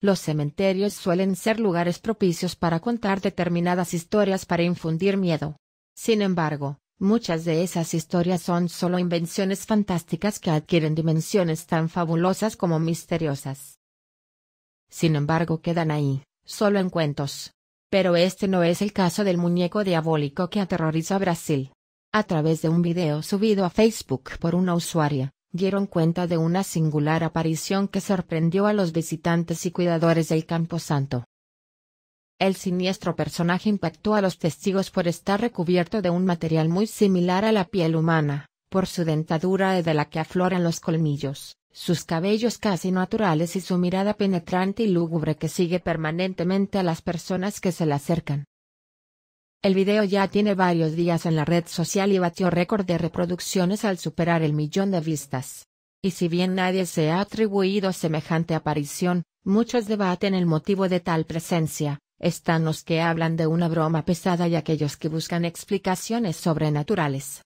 Los cementerios suelen ser lugares propicios para contar determinadas historias para infundir miedo. Sin embargo, muchas de esas historias son solo invenciones fantásticas que adquieren dimensiones tan fabulosas como misteriosas. Sin embargo, quedan ahí, solo en cuentos. Pero este no es el caso del muñeco diabólico que aterroriza a Brasil. A través de un video subido a Facebook por una usuaria, dieron cuenta de una singular aparición que sorprendió a los visitantes y cuidadores del camposanto. El siniestro personaje impactó a los testigos por estar recubierto de un material muy similar a la piel humana, por su dentadura de la que afloran los colmillos, sus cabellos casi naturales y su mirada penetrante y lúgubre que sigue permanentemente a las personas que se le acercan. El video ya tiene varios días en la red social y batió récord de reproducciones al superar el millón de vistas. Y si bien nadie se ha atribuido semejante aparición, muchos debaten el motivo de tal presencia, están los que hablan de una broma pesada y aquellos que buscan explicaciones sobrenaturales.